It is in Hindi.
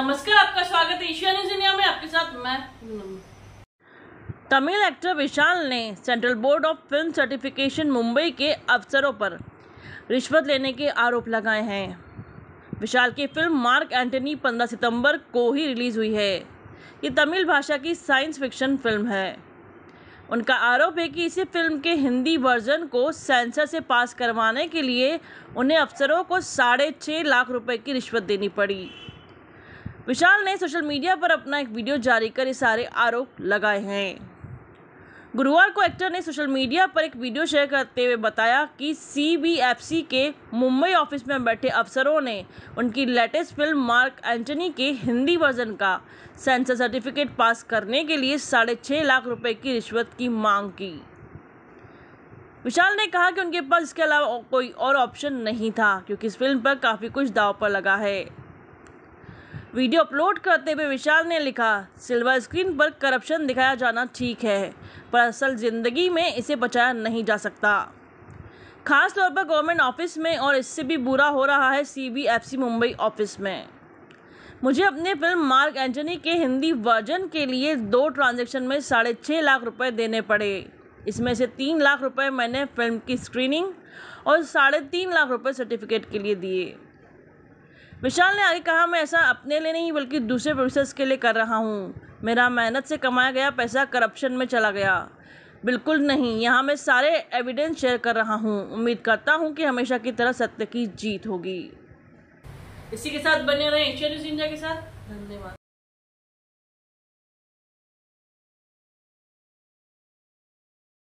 नमस्कार आपका स्वागत है एशिया न्यूज इंडिया में आपके साथ मैं तमिल एक्टर विशाल ने central board of film certification Mumbai के अफसरों पर रिश्वत लेने के आरोप लगाए हैं विशाल की फिल्म मार्क एंटनी 15 सितंबर को ही रिलीज हुई है ये तमिल भाषा की साइंस फिक्शन फिल्म है उनका आरोप है कि इसी फिल्म के हिंदी वर्जन को सेंसर से पास करवाने के लिए उन्हें अफसरों को साढ़े छः लाख रुपए की रिश्वत देनी पड़ी विशाल ने सोशल मीडिया पर अपना एक वीडियो जारी कर सारे आरोप लगाए हैं गुरुवार को एक्टर ने सोशल मीडिया पर एक वीडियो शेयर करते हुए बताया कि सीबीएफसी के मुंबई ऑफिस में बैठे अफसरों ने उनकी लेटेस्ट फिल्म मार्क एंटनी के हिंदी वर्जन का सेंसर सर्टिफिकेट पास करने के लिए साढ़े छः लाख रुपए की रिश्वत की मांग की विशाल ने कहा कि उनके पास इसके अलावा कोई और ऑप्शन नहीं था क्योंकि इस फिल्म पर काफ़ी कुछ दाव पर लगा है वीडियो अपलोड करते हुए विशाल ने लिखा सिल्वर स्क्रीन पर करप्शन दिखाया जाना ठीक है पर असल ज़िंदगी में इसे बचाया नहीं जा सकता खास तौर पर गवर्नमेंट ऑफिस में और इससे भी बुरा हो रहा है सी मुंबई ऑफिस में मुझे अपने फिल्म मार्क एंटनी के हिंदी वर्जन के लिए दो ट्रांजेक्शन में साढ़े छः लाख रुपए देने पड़े इसमें से तीन लाख रुपए मैंने फिल्म की स्क्रीनिंग और साढ़े तीन लाख रुपए सर्टिफिकेट के लिए दिए विशाल ने आगे कहा मैं ऐसा अपने लिए नहीं बल्कि दूसरे प्रोड्यूसर्स के लिए कर रहा हूँ मेरा मेहनत से कमाया गया पैसा करप्शन में चला गया बिल्कुल नहीं यहाँ मैं सारे एविडेंस शेयर कर रहा हूँ उम्मीद करता हूँ कि हमेशा की तरह सत्य की जीत होगी इसी के साथ बने रहे इंडिया के साथ धन्यवाद